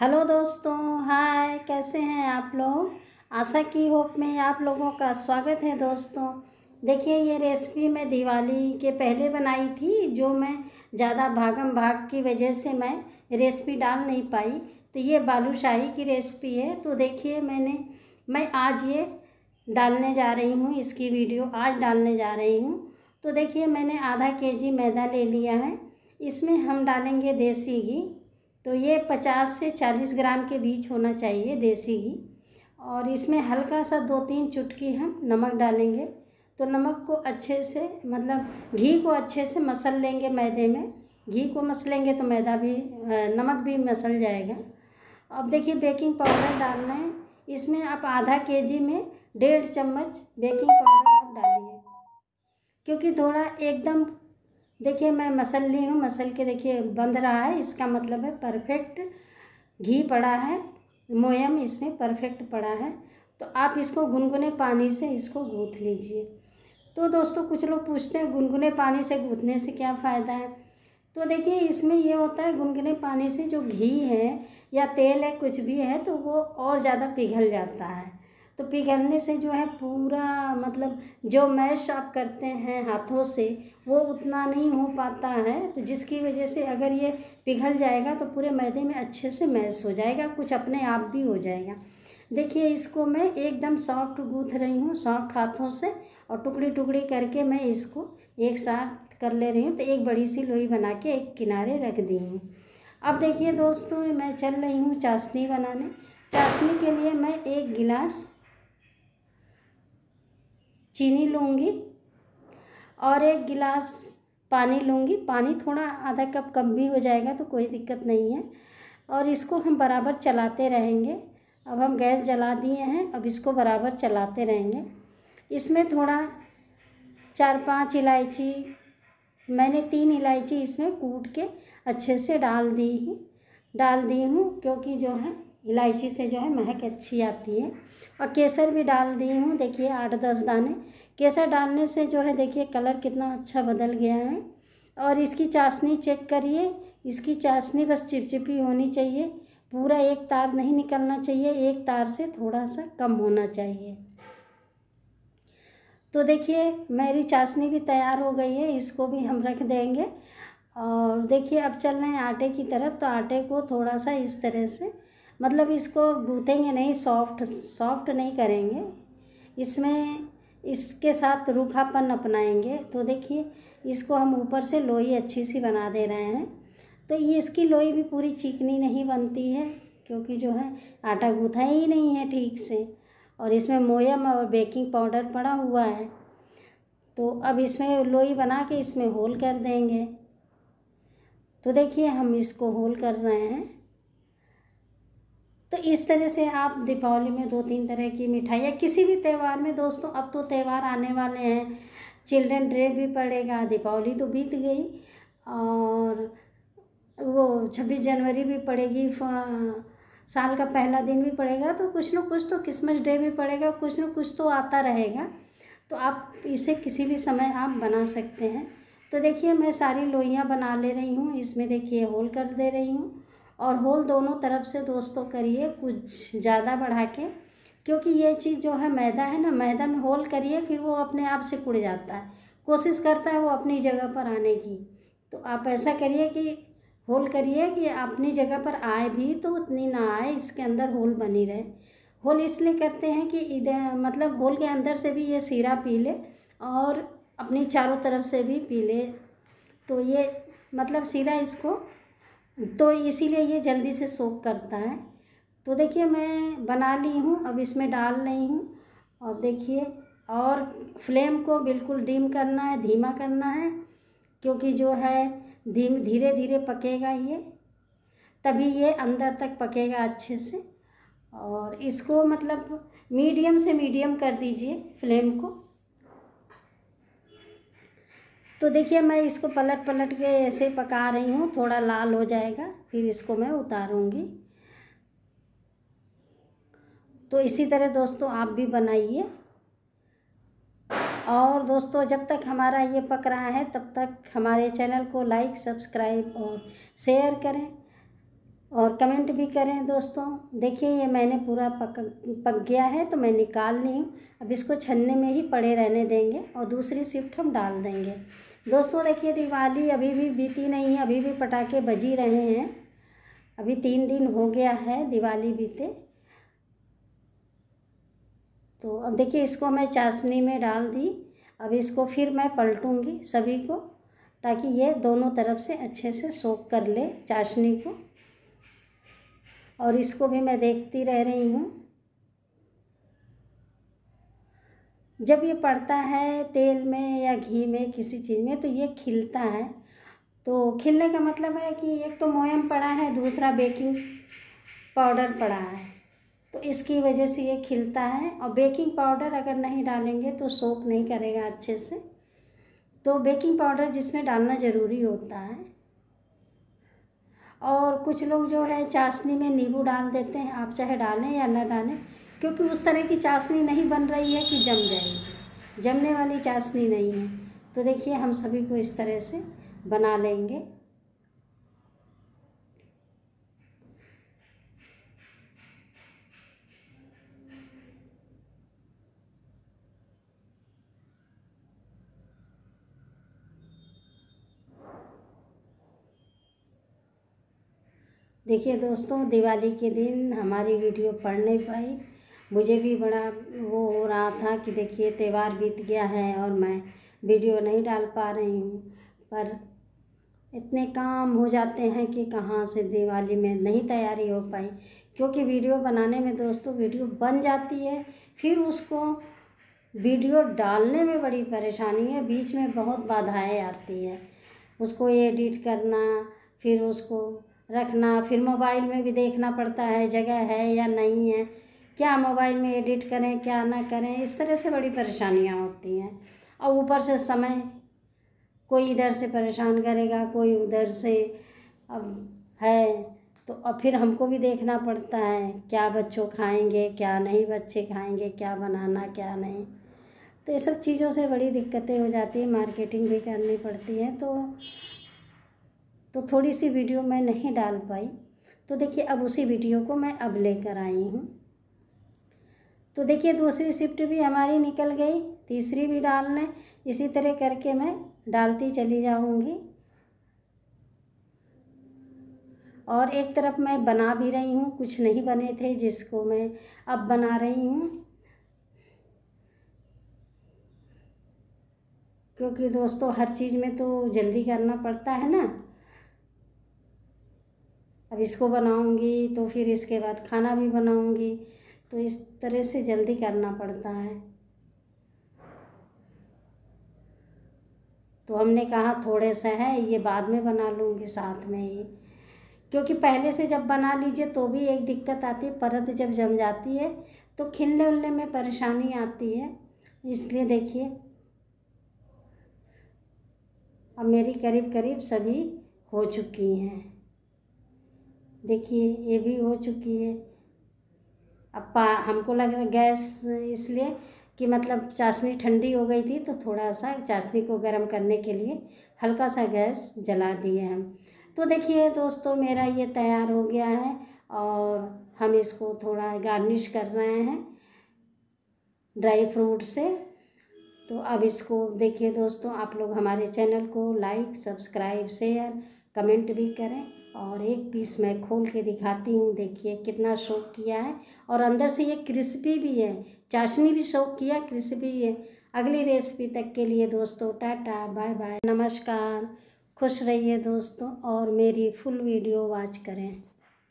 hello दोस्तों हाय कैसे हैं आप लोग आशा की होप में आप लोगों का स्वागत है दोस्तों देखिए ये रेसिपी मैं दिवाली के पहले बनाई थी जो मैं ज़्यादा भागम भाग की वजह से मैं रेसिपी डाल नहीं पाई तो ये बालूशाही की रेसिपी है तो देखिए मैंने मैं आज ये डालने जा रही हूँ इसकी वीडियो आज डालने जा रही हूँ तो देखिए मैंने आधा जी मैदा ले लिया है इसमें हम डालेंगे देसी घी तो ये पचास से चालीस ग्राम के बीच होना चाहिए देसी घी और इसमें हल्का सा दो तीन चुटकी हम नमक डालेंगे तो नमक को अच्छे से मतलब घी को अच्छे से मसल लेंगे मैदे में घी को मसलेंगे तो मैदा भी नमक भी मसल जाएगा अब देखिए बेकिंग पाउडर डालना है इसमें आप आधा के जी में डेढ़ चम्मच बेकिंग पाउडर आप डालिए क्योंकि थोड़ा एकदम देखिए मैं मसल ली हूँ मसल के देखिए बंध रहा है इसका मतलब है परफेक्ट घी पड़ा है मोयम इसमें परफेक्ट पड़ा है तो आप इसको गुनगुने पानी से इसको गूँथ लीजिए तो दोस्तों कुछ लोग पूछते हैं गुनगुने पानी से गूँथने से क्या फ़ायदा है तो देखिए इसमें यह होता है गुनगुने पानी से जो घी है या तेल है कुछ भी है तो वो और ज़्यादा पिघल जाता है तो पिघलने से जो है पूरा मतलब जो मैश आप करते हैं हाथों से वो उतना नहीं हो पाता है तो जिसकी वजह से अगर ये पिघल जाएगा तो पूरे मैदे में अच्छे से मैश हो जाएगा कुछ अपने आप भी हो जाएगा देखिए इसको मैं एकदम सॉफ्ट गूँथ रही हूँ सॉफ्ट हाथों से और टुकड़ी टुकड़ी करके मैं इसको एक साथ कर ले रही हूँ तो एक बड़ी सी लोई बना के एक किनारे रख दी हूँ अब देखिए दोस्तों मैं चल रही हूँ चाशनी बनाने चाशनी के लिए मैं एक गिलास चीनी लूँगी और एक गिलास पानी लूँगी पानी थोड़ा आधा कप कम भी हो जाएगा तो कोई दिक्कत नहीं है और इसको हम बराबर चलाते रहेंगे अब हम गैस जला दिए हैं अब इसको बराबर चलाते रहेंगे इसमें थोड़ा चार पांच इलायची मैंने तीन इलायची इसमें कूट के अच्छे से डाल दी हूँ डाल दी हूँ क्योंकि जो है इलायची से जो है महक अच्छी आती है और केसर भी डाल दी हूँ देखिए आठ दस दाने केसर डालने से जो है देखिए कलर कितना अच्छा बदल गया है और इसकी चाशनी चेक करिए इसकी चाशनी बस चिपचिपी होनी चाहिए पूरा एक तार नहीं निकलना चाहिए एक तार से थोड़ा सा कम होना चाहिए तो देखिए मेरी चाशनी भी तैयार हो गई है इसको भी हम रख देंगे और देखिए अब चल रहे हैं आटे की तरफ तो आटे को थोड़ा सा इस तरह से मतलब इसको गूँथेंगे नहीं सॉफ्ट सॉफ्ट नहीं करेंगे इसमें इसके साथ रूखापन अपनाएंगे तो देखिए इसको हम ऊपर से लोई अच्छी सी बना दे रहे हैं तो ये इसकी लोई भी पूरी चिकनी नहीं बनती है क्योंकि जो है आटा गूँथा ही नहीं है ठीक से और इसमें मोयम और बेकिंग पाउडर पड़ा हुआ है तो अब इसमें लोई बना के इसमें होल कर देंगे तो देखिए हम इसको होल कर रहे हैं तो इस तरह से आप दीपावली में दो तीन तरह की मिठाई या किसी भी त्यौहार में दोस्तों अब तो त्यौहार आने वाले हैं चिल्ड्रन डे भी पड़ेगा दीपावली तो बीत गई और वो छब्बीस जनवरी भी पड़ेगी साल का पहला दिन भी पड़ेगा तो कुछ ना कुछ तो क्रिसमस डे भी पड़ेगा कुछ ना कुछ तो आता रहेगा तो आप इसे किसी भी समय आप बना सकते हैं तो देखिए मैं सारी लोइयाँ बना ले रही हूँ इसमें देखिए होल कर दे रही हूँ और होल दोनों तरफ से दोस्तों करिए कुछ ज़्यादा बढ़ा के क्योंकि ये चीज़ जो है मैदा है ना मैदा में होल करिए फिर वो अपने आप से कुड़ जाता है कोशिश करता है वो अपनी जगह पर आने की तो आप ऐसा करिए कि होल करिए कि अपनी जगह पर आए भी तो उतनी ना आए इसके अंदर होल बनी रहे होल इसलिए करते हैं कि इधर मतलब होल के अंदर से भी ये सीरा पी ले और अपनी चारों तरफ से भी पी ले तो ये मतलब सीरा इसको तो इसीलिए ये जल्दी से सोख करता है तो देखिए मैं बना ली हूँ अब इसमें डाल रही हूँ और देखिए और फ्लेम को बिल्कुल डिम करना है धीमा करना है क्योंकि जो है धीम धीरे धीरे पकेगा ये तभी ये अंदर तक पकेगा अच्छे से और इसको मतलब मीडियम से मीडियम कर दीजिए फ्लेम को तो देखिए मैं इसको पलट पलट के ऐसे पका रही हूँ थोड़ा लाल हो जाएगा फिर इसको मैं उतारूँगी तो इसी तरह दोस्तों आप भी बनाइए और दोस्तों जब तक हमारा ये पक रहा है तब तक हमारे चैनल को लाइक सब्सक्राइब और शेयर करें और कमेंट भी करें दोस्तों देखिए ये मैंने पूरा पक पक गया है तो मैं निकाल ली हूँ अब इसको छन्ने में ही पड़े रहने देंगे और दूसरी शिफ्ट हम डाल देंगे दोस्तों देखिए दिवाली अभी भी बीती नहीं है अभी भी पटाखे बजी रहे हैं अभी तीन दिन हो गया है दिवाली बीते तो अब देखिए इसको मैं चाशनी में डाल दी अब इसको फिर मैं पलटूंगी सभी को ताकि ये दोनों तरफ से अच्छे से सोख कर ले चाशनी को और इसको भी मैं देखती रह रही हूँ जब ये पड़ता है तेल में या घी में किसी चीज़ में तो ये खिलता है तो खिलने का मतलब है कि एक तो मोयम पड़ा है दूसरा बेकिंग पाउडर पड़ा है तो इसकी वजह से ये खिलता है और बेकिंग पाउडर अगर नहीं डालेंगे तो सोख नहीं करेगा अच्छे से तो बेकिंग पाउडर जिसमें डालना ज़रूरी होता है और कुछ लोग जो है चाशनी में नींबू डाल देते हैं आप चाहे डालें या ना डालें क्योंकि उस तरह की चाशनी नहीं बन रही है कि जम जाएगी जमने वाली चाशनी नहीं है तो देखिए हम सभी को इस तरह से बना लेंगे देखिए दोस्तों दिवाली के दिन हमारी वीडियो पढ़ नहीं पाई मुझे भी बड़ा वो हो रहा था कि देखिए त्यौहार बीत गया है और मैं वीडियो नहीं डाल पा रही हूँ पर इतने काम हो जाते हैं कि कहाँ से दिवाली में नहीं तैयारी हो पाई क्योंकि वीडियो बनाने में दोस्तों वीडियो बन जाती है फिर उसको वीडियो डालने में बड़ी परेशानी है बीच में बहुत बाधाएं आती है उसको एडिट करना फिर उसको रखना फिर मोबाइल में भी देखना पड़ता है जगह है या नहीं है क्या मोबाइल में एडिट करें क्या ना करें इस तरह से बड़ी परेशानियाँ होती हैं और ऊपर से समय कोई इधर से परेशान करेगा कोई उधर से अब है तो अब फिर हमको भी देखना पड़ता है क्या बच्चों खाएंगे क्या नहीं बच्चे खाएंगे क्या बनाना क्या नहीं तो ये सब चीज़ों से बड़ी दिक्कतें हो जाती है मार्केटिंग भी करनी पड़ती है तो तो थोड़ी सी वीडियो मैं नहीं डाल पाई तो देखिए अब उसी वीडियो को मैं अब लेकर आई हूँ तो देखिए दूसरी शिफ्ट भी हमारी निकल गई तीसरी भी डालने इसी तरह करके मैं डालती चली जाऊंगी और एक तरफ मैं बना भी रही हूँ कुछ नहीं बने थे जिसको मैं अब बना रही हूँ क्योंकि दोस्तों हर चीज़ में तो जल्दी करना पड़ता है ना अब इसको बनाऊंगी तो फिर इसके बाद खाना भी बनाऊंगी तो इस तरह से जल्दी करना पड़ता है तो हमने कहा थोड़े सा है ये बाद में बना लूँगी साथ में ही क्योंकि पहले से जब बना लीजिए तो भी एक दिक्कत आती है परत जब जम जाती है तो खिलने उलने में परेशानी आती है इसलिए देखिए अब मेरी करीब करीब सभी हो चुकी हैं देखिए ये भी हो चुकी है अब पा हमको लग रहा गैस इसलिए कि मतलब चाशनी ठंडी हो गई थी तो थोड़ा सा चाशनी को गर्म करने के लिए हल्का सा गैस जला दिए हम तो देखिए दोस्तों मेरा ये तैयार हो गया है और हम इसको थोड़ा गार्निश कर रहे हैं ड्राई फ्रूट से तो अब इसको देखिए दोस्तों आप लोग हमारे चैनल को लाइक सब्सक्राइब शेयर कमेंट भी करें और एक पीस मैं खोल के दिखाती हूँ देखिए कितना शौक किया है और अंदर से ये क्रिस्पी भी है चाशनी भी शौक किया क्रिस्पी है अगली रेसिपी तक के लिए दोस्तों टाटा बाय बाय नमस्कार खुश रहिए दोस्तों और मेरी फुल वीडियो वॉच करें